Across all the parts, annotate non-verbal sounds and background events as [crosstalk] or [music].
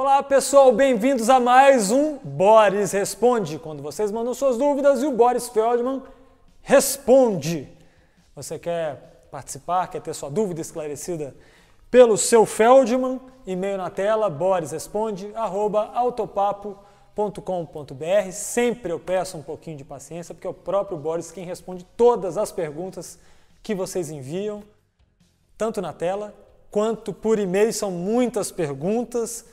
Olá pessoal, bem-vindos a mais um Boris Responde, quando vocês mandam suas dúvidas e o Boris Feldman responde. Você quer participar, quer ter sua dúvida esclarecida pelo seu Feldman? E-mail na tela, borisresponde@autopapo.com.br. Sempre eu peço um pouquinho de paciência, porque é o próprio Boris quem responde todas as perguntas que vocês enviam, tanto na tela quanto por e-mail, são muitas perguntas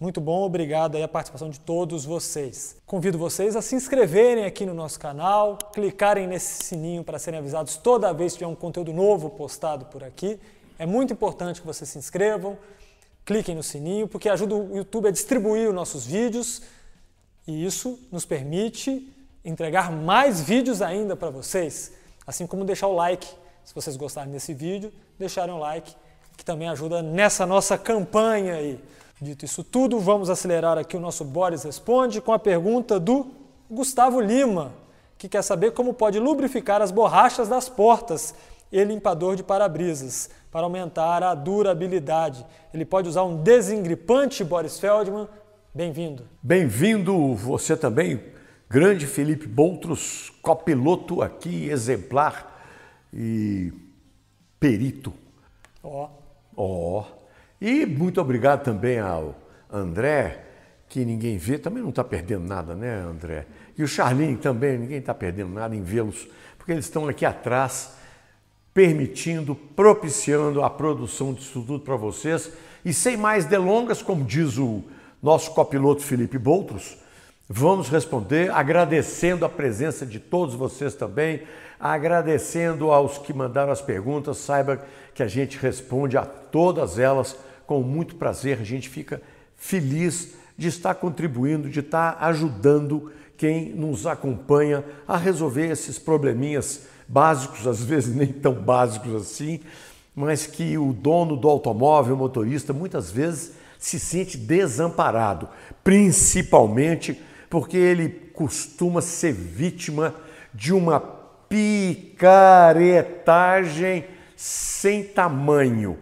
muito bom, obrigado aí a participação de todos vocês. Convido vocês a se inscreverem aqui no nosso canal, clicarem nesse sininho para serem avisados toda vez que tiver um conteúdo novo postado por aqui. É muito importante que vocês se inscrevam, cliquem no sininho, porque ajuda o YouTube a distribuir os nossos vídeos e isso nos permite entregar mais vídeos ainda para vocês, assim como deixar o like, se vocês gostarem desse vídeo, deixarem o like, que também ajuda nessa nossa campanha aí. Dito isso tudo, vamos acelerar aqui o nosso Boris Responde com a pergunta do Gustavo Lima, que quer saber como pode lubrificar as borrachas das portas e limpador de para-brisas para aumentar a durabilidade. Ele pode usar um desengripante, Boris Feldman. Bem-vindo. Bem-vindo você também, grande Felipe Boutros, copiloto aqui, exemplar e perito. Ó. Oh. Ó. Oh. E muito obrigado também ao André, que ninguém vê, também não está perdendo nada, né, André? E o Charlinho também, ninguém está perdendo nada em vê-los, porque eles estão aqui atrás, permitindo, propiciando a produção disso tudo para vocês. E sem mais delongas, como diz o nosso copiloto Felipe Boutros, vamos responder agradecendo a presença de todos vocês também, agradecendo aos que mandaram as perguntas. Saiba que a gente responde a todas elas com muito prazer. A gente fica feliz de estar contribuindo, de estar ajudando quem nos acompanha a resolver esses probleminhas básicos, às vezes nem tão básicos assim, mas que o dono do automóvel, o motorista, muitas vezes se sente desamparado, principalmente porque ele costuma ser vítima de uma picaretagem sem tamanho.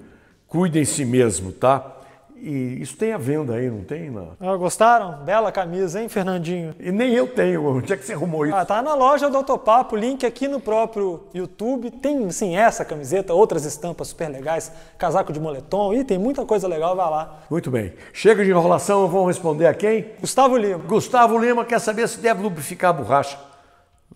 Cuidem si mesmo, tá? E isso tem à venda aí, não tem? Não. Ah, gostaram? Bela camisa, hein, Fernandinho? E nem eu tenho. Onde é que você arrumou isso? Ah, tá na loja do Autopapo, link aqui no próprio YouTube. Tem, sim, essa camiseta, outras estampas super legais, casaco de moletom. e tem muita coisa legal, vai lá. Muito bem. Chega de enrolação, vamos responder a quem? Gustavo Lima. Gustavo Lima quer saber se deve lubrificar a borracha.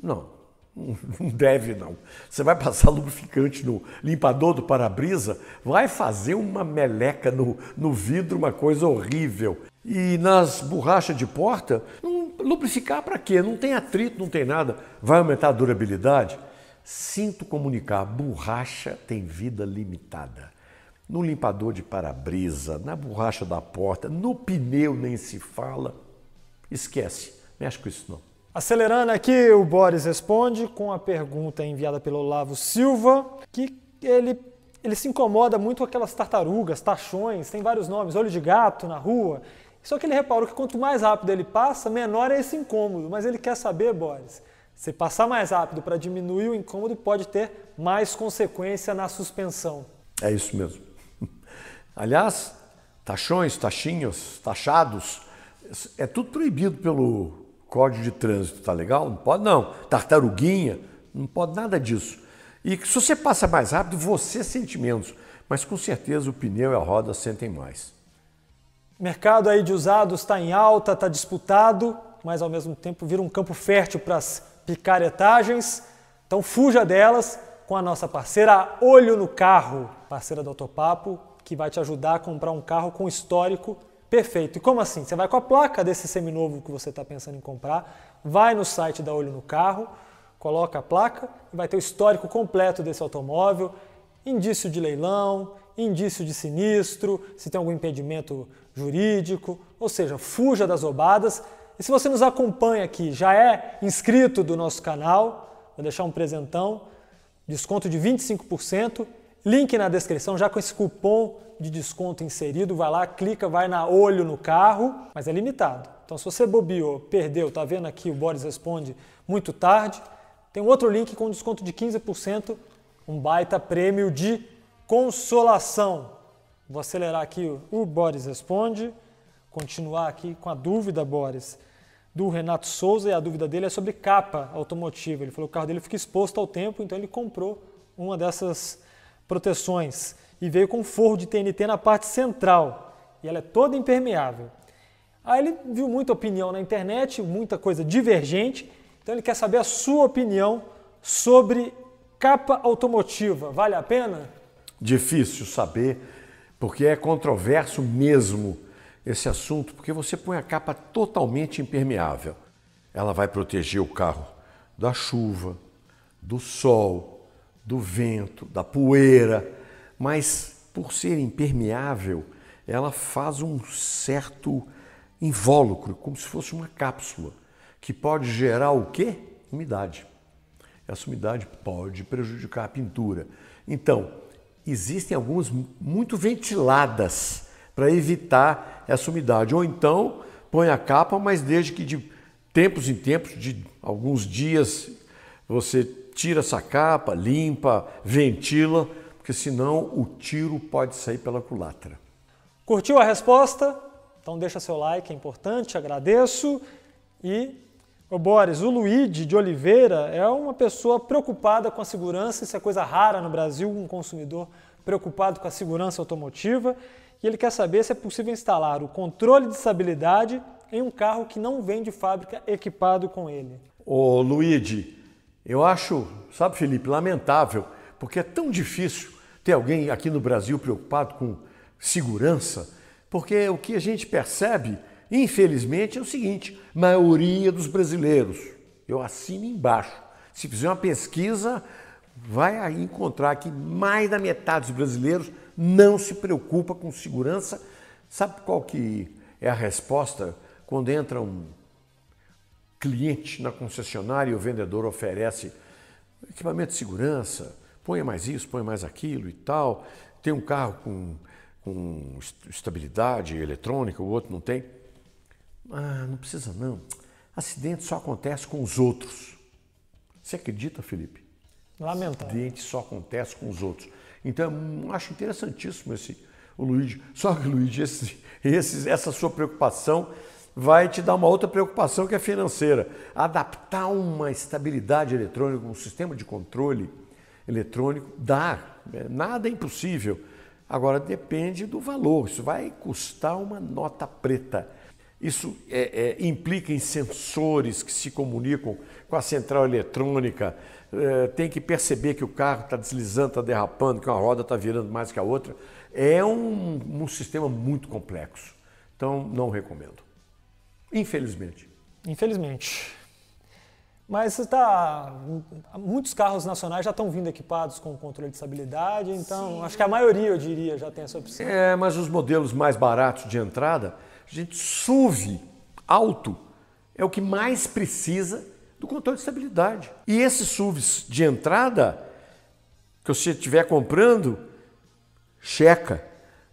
Não, [laughs] Não deve, não. Você vai passar lubrificante no limpador do para-brisa, vai fazer uma meleca no, no vidro, uma coisa horrível. E nas borrachas de porta, não, lubrificar para quê? Não tem atrito, não tem nada. Vai aumentar a durabilidade? Sinto comunicar, borracha tem vida limitada. No limpador de para-brisa, na borracha da porta, no pneu nem se fala. Esquece, mexe com isso não. Acelerando aqui, o Boris responde com a pergunta enviada pelo Olavo Silva, que ele, ele se incomoda muito com aquelas tartarugas, tachões, tem vários nomes, olho de gato na rua. Só que ele reparou que quanto mais rápido ele passa, menor é esse incômodo. Mas ele quer saber, Boris, se passar mais rápido para diminuir o incômodo, pode ter mais consequência na suspensão. É isso mesmo. [laughs] Aliás, taxões, tachinhos, taxados, é tudo proibido pelo Código de trânsito, tá legal? Não pode não. Tartaruguinha, não pode nada disso. E se você passa mais rápido, você sente menos. Mas com certeza o pneu e a roda sentem mais. mercado aí de usados está em alta, está disputado, mas ao mesmo tempo vira um campo fértil para as picaretagens. Então fuja delas com a nossa parceira Olho no Carro, parceira do Autopapo, que vai te ajudar a comprar um carro com histórico Perfeito. E como assim? Você vai com a placa desse seminovo que você está pensando em comprar, vai no site da Olho no Carro, coloca a placa, vai ter o histórico completo desse automóvel, indício de leilão, indício de sinistro, se tem algum impedimento jurídico, ou seja, fuja das roubadas. E se você nos acompanha aqui, já é inscrito do nosso canal, vou deixar um presentão, desconto de 25%. Link na descrição, já com esse cupom de desconto inserido, vai lá, clica, vai na olho no carro, mas é limitado. Então se você bobeou, perdeu, tá vendo aqui o Boris responde muito tarde, tem um outro link com desconto de 15%, um baita prêmio de consolação. Vou acelerar aqui o Boris responde, continuar aqui com a dúvida, Boris do Renato Souza e a dúvida dele é sobre capa automotiva. Ele falou que o carro dele fica exposto ao tempo, então ele comprou uma dessas proteções e veio com forro de TNT na parte central e ela é toda impermeável. Aí ele viu muita opinião na internet, muita coisa divergente, então ele quer saber a sua opinião sobre capa automotiva. Vale a pena? Difícil saber, porque é controverso mesmo esse assunto, porque você põe a capa totalmente impermeável. Ela vai proteger o carro da chuva, do sol, do vento, da poeira, mas por ser impermeável, ela faz um certo invólucro, como se fosse uma cápsula, que pode gerar o quê? Umidade. Essa umidade pode prejudicar a pintura. Então, existem algumas muito ventiladas para evitar essa umidade. Ou então, põe a capa, mas desde que de tempos em tempos, de alguns dias, você tira essa capa, limpa, ventila, porque senão o tiro pode sair pela culatra. Curtiu a resposta? Então deixa seu like, é importante, agradeço. E, ô Boris, o Luigi de Oliveira é uma pessoa preocupada com a segurança, isso é coisa rara no Brasil, um consumidor preocupado com a segurança automotiva. E ele quer saber se é possível instalar o controle de estabilidade em um carro que não vem de fábrica equipado com ele. Ô Luigi, eu acho, sabe, Felipe, lamentável, porque é tão difícil ter alguém aqui no Brasil preocupado com segurança, porque o que a gente percebe, infelizmente, é o seguinte: maioria dos brasileiros, eu assino embaixo, se fizer uma pesquisa, vai encontrar que mais da metade dos brasileiros não se preocupa com segurança. Sabe qual que é a resposta quando entra um cliente na concessionária e o vendedor oferece equipamento de segurança, ponha mais isso, ponha mais aquilo e tal, tem um carro com, com estabilidade eletrônica, o outro não tem. Ah, não precisa não. Acidente só acontece com os outros. Você acredita, Felipe? Lamentável. Acidente só acontece com os outros. Então, acho interessantíssimo esse o Luigi. Só que, Luigi, esse, [laughs] esse, essa sua preocupação vai te dar uma outra preocupação que é financeira. Adaptar uma estabilidade eletrônica, um sistema de controle eletrônico, dá. Né, nada é impossível. Agora depende do valor. Isso vai custar uma nota preta. Isso é, é, implica em sensores que se comunicam com a central eletrônica, é, tem que perceber que o carro está deslizando, está derrapando, que uma roda está virando mais que a outra. É um, um sistema muito complexo. Então, não recomendo. Infelizmente. Infelizmente. Mas tá, muitos carros nacionais já estão vindo equipados com controle de estabilidade, então Sim. acho que a maioria, eu diria, já tem essa opção. É, mas os modelos mais baratos de entrada, a gente SUV alto é o que mais precisa do controle de estabilidade. E esses SUVs de entrada que você estiver comprando, checa.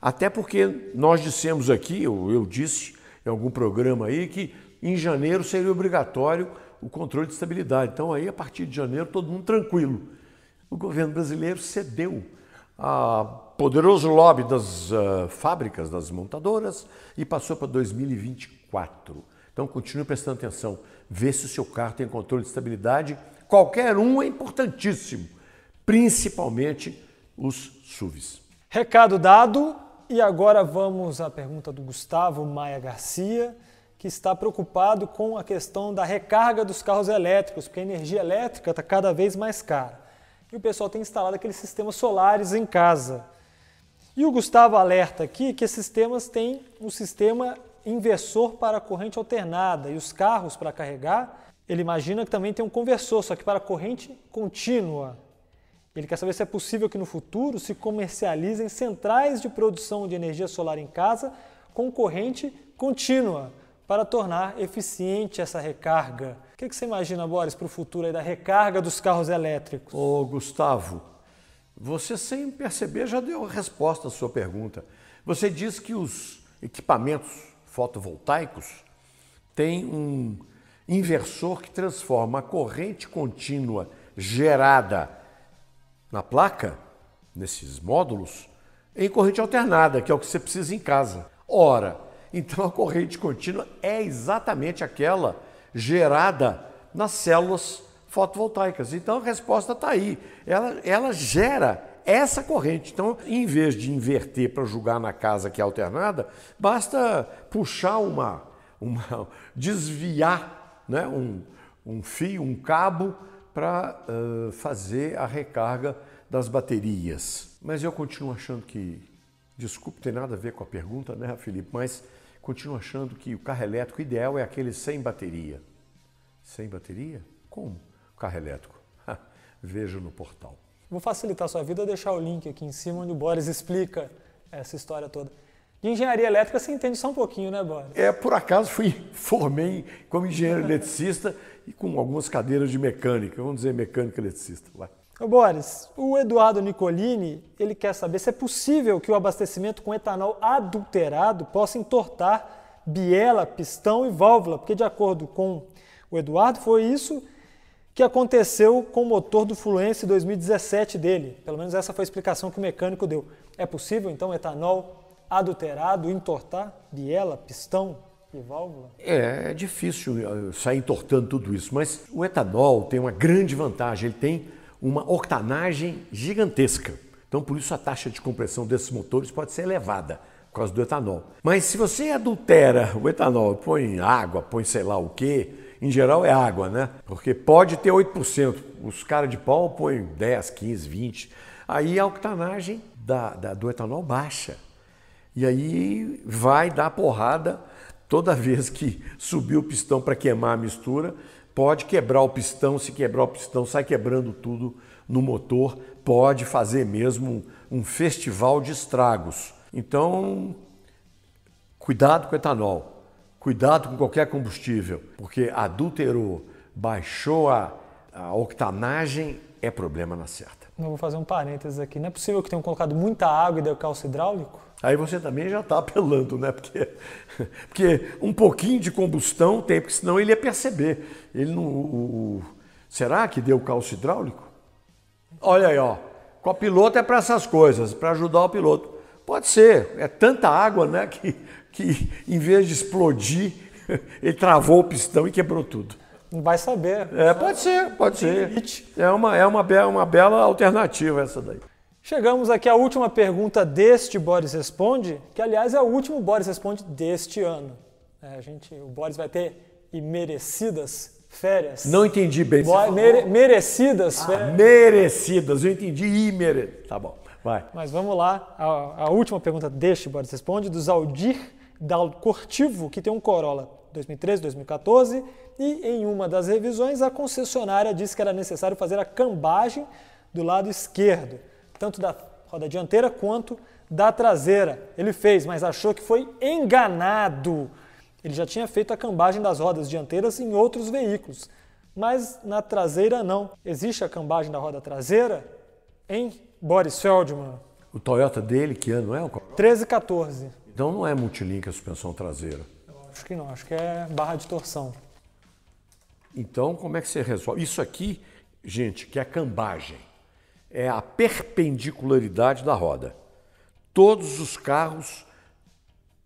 Até porque nós dissemos aqui, ou eu disse, em algum programa aí que em janeiro seria obrigatório o controle de estabilidade. Então aí a partir de janeiro todo mundo tranquilo. O governo brasileiro cedeu a poderoso lobby das uh, fábricas, das montadoras e passou para 2024. Então continue prestando atenção, vê se o seu carro tem controle de estabilidade. Qualquer um é importantíssimo, principalmente os SUVs. Recado dado, e agora vamos à pergunta do Gustavo Maia Garcia, que está preocupado com a questão da recarga dos carros elétricos, porque a energia elétrica está cada vez mais cara. E o pessoal tem instalado aqueles sistemas solares em casa. E o Gustavo alerta aqui que esses sistemas têm um sistema inversor para corrente alternada e os carros para carregar, ele imagina que também tem um conversor, só que para corrente contínua. Ele quer saber se é possível que no futuro se comercializem centrais de produção de energia solar em casa com corrente contínua para tornar eficiente essa recarga. O que, você imagina, Boris, para o futuro da recarga dos carros elétricos? Ô, Gustavo, você sem perceber já deu a resposta à sua pergunta. Você diz que os equipamentos fotovoltaicos têm um inversor que transforma a corrente contínua gerada na placa, nesses módulos, em corrente alternada, que é o que você precisa em casa. Ora, [laughs] então a corrente contínua é exatamente aquela gerada nas células fotovoltaicas. Então a resposta está aí. Ela, ela gera essa corrente. Então, em vez de inverter para julgar na casa que é alternada, basta puxar uma, uma [laughs] desviar né, um, um fio, um cabo para uh, fazer a recarga das baterias. Mas eu continuo achando que, desculpe, tem nada a ver com a pergunta, né, Felipe? Mas continuo achando que o carro elétrico ideal é aquele sem bateria. Sem bateria? Como? Carro elétrico. Veja no portal. Vou facilitar a sua vida, deixar o link aqui em cima onde o Boris explica essa história toda. De engenharia elétrica você entende só um pouquinho, né, Boris? É, por acaso fui, [laughs] formei como engenheiro eletricista e com algumas cadeiras de mecânica, vamos dizer mecânica eletricista. Vai. Ô Boris, o Eduardo Nicolini, ele quer saber se é possível que o abastecimento com etanol adulterado possa entortar biela, pistão e válvula, porque de acordo com o Eduardo, foi isso que aconteceu com o motor do Fluence 2017 dele. Pelo menos essa foi a explicação que o mecânico deu. É possível, então, etanol adulterado, entortar biela, pistão e válvula? É, é difícil eh, sair entortando tudo isso, mas o etanol tem uma grande vantagem, ele tem uma octanagem gigantesca. Então, por isso a taxa de compressão desses motores pode ser elevada por causa do etanol. Mas se você adultera o etanol, põe água, põe sei lá o quê, em geral é água, né? Porque pode ter 8%, os caras de pau põem 10, 15, 20. Aí a octanagem da, da, do etanol baixa. E aí vai dar porrada toda vez que subir o pistão para queimar a mistura, pode quebrar o pistão, se quebrar o pistão, sai quebrando tudo no motor, pode fazer mesmo um, festival de estragos. Então, cuidado com o etanol, cuidado com qualquer combustível, porque adulterou, baixou a, a octanagem, é problema na certa. vou fazer um parênteses aqui. Não é possível que tenham colocado muita água e deu cálcio hidráulico? Aí você também já está apelando, né? Porque, porque um pouquinho de combustão tem, porque senão ele ia perceber. Ele não. O, o, será que deu calço hidráulico? Olha aí, ó. Com piloto é para essas coisas, para ajudar o piloto. Pode ser, é tanta água, né? Que, que em vez de explodir, [laughs] ele travou o pistão e quebrou tudo. Não vai saber. É, pode ser, pode ser. É uma, é uma, be uma bela alternativa essa daí. Chegamos aqui à última pergunta deste Boris Responde, que aliás é o último Boris Responde deste ano. É, a gente, o Boris vai ter e merecidas férias. Não entendi bem. mere merecidas ah, férias. Merecidas, eu entendi e mere... Tá bom, vai. Mas vamos lá, a, a última pergunta deste Boris Responde, do Zaldir Dal Cortivo, que tem um Corolla 2013, 2014, e em uma das revisões a concessionária disse que era necessário fazer a cambagem do lado esquerdo tanto da roda dianteira quanto da traseira. Ele fez, mas achou que foi enganado. Ele já tinha feito a cambagem das rodas dianteiras em outros veículos, mas na traseira não. Existe a cambagem da roda traseira em Boris Feldman. O Toyota dele, que ano é? 13 14. Então não é multilink a suspensão traseira. Eu acho que não, acho que é barra de torção. Então como é que você resolve? Isso aqui, gente, que é a cambagem é a perpendicularidade da roda. Todos os carros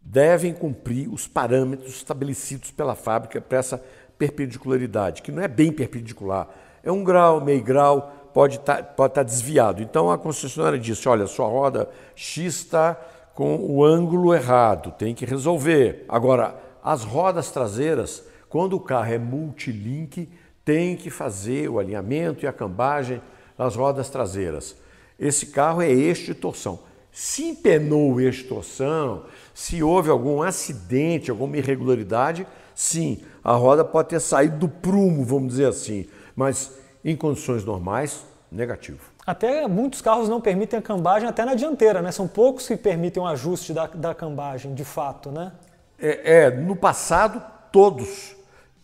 devem cumprir os parâmetros estabelecidos pela fábrica para essa perpendicularidade, que não é bem perpendicular, é um grau, meio grau, pode estar tá, tá desviado. Então a concessionária disse: olha, sua roda X está com o ângulo errado, tem que resolver. Agora, as rodas traseiras, quando o carro é multilink, tem que fazer o alinhamento e a cambagem nas rodas traseiras. Esse carro é eixo de torção. Se empenou o eixo de torção, se houve algum acidente, alguma irregularidade, sim, a roda pode ter saído do prumo, vamos dizer assim, mas em condições normais, negativo. Até muitos carros não permitem a cambagem até na dianteira, né? São poucos que permitem o um ajuste da, da cambagem, de fato, né? É, é, no passado todos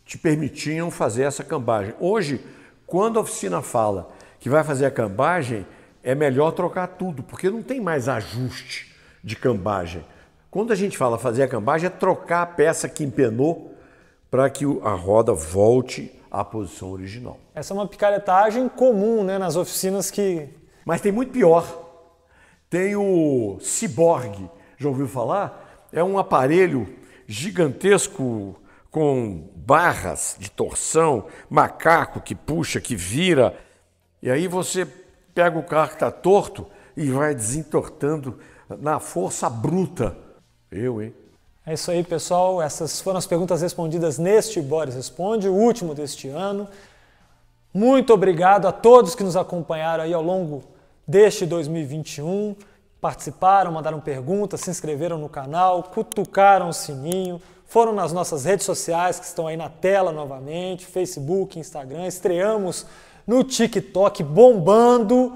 te permitiam fazer essa cambagem. Hoje, quando a oficina fala que vai fazer a cambagem, é melhor trocar tudo, porque não tem mais ajuste de cambagem. Quando a gente fala fazer a cambagem, é trocar a peça que empenou para que a roda volte à posição original. Essa é uma picaretagem comum né, nas oficinas que. Mas tem muito pior. Tem o Cyborg, já ouviu falar? É um aparelho gigantesco com barras de torção, macaco que puxa, que vira e aí você pega o carro que está torto e vai desentortando na força bruta. Eu, hein? É isso aí, pessoal. Essas foram as perguntas respondidas neste Boris Responde, o último deste ano. Muito obrigado a todos que nos acompanharam aí ao longo deste 2021. Participaram, mandaram perguntas, se inscreveram no canal, cutucaram o sininho, foram nas nossas redes sociais que estão aí na tela novamente, Facebook, Instagram. Estreamos no TikTok bombando,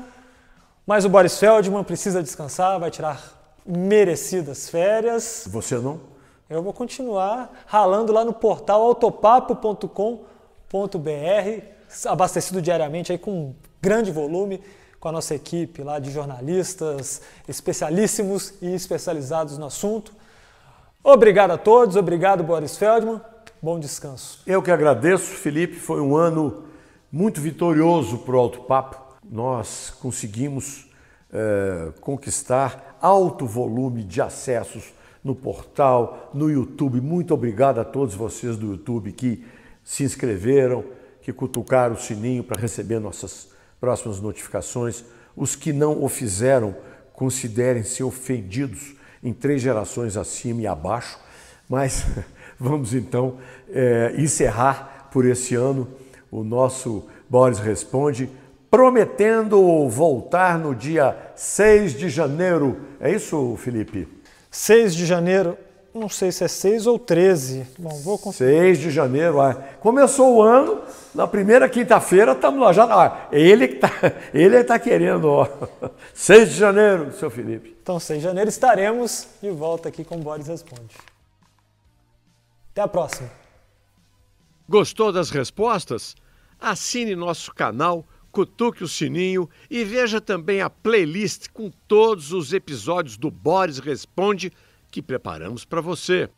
mas o Boris Feldman precisa descansar, vai tirar merecidas férias. Você não? Eu vou continuar ralando lá no portal autopapo.com.br, abastecido diariamente aí com grande volume com a nossa equipe lá de jornalistas especialíssimos e especializados no assunto. Obrigado a todos, obrigado Boris Feldman. Bom descanso. Eu que agradeço, Felipe, foi um ano muito vitorioso para o Alto Papo, nós conseguimos eh, conquistar alto volume de acessos no portal, no YouTube. Muito obrigado a todos vocês do YouTube que se inscreveram, que cutucaram o sininho para receber nossas próximas notificações. Os que não o fizeram, considerem-se ofendidos em três gerações acima e abaixo. Mas [laughs] vamos então eh, encerrar por esse ano o nosso Boris responde, prometendo voltar no dia 6 de janeiro. É isso, Felipe? 6 de janeiro, não sei se é 6 ou 13. Bom, vou conferir. 6 de janeiro, ah. começou o ano, na primeira quinta-feira estamos lá já. Ah, ele está [laughs] ele tá querendo, ó. 6 [laughs] de janeiro, seu Felipe. Então, 6 de janeiro estaremos de volta aqui com o Boris Responde. Até a próxima. Gostou das respostas? Assine nosso canal, cutuque o sininho e veja também a playlist com todos os episódios do Boris Responde que preparamos para você.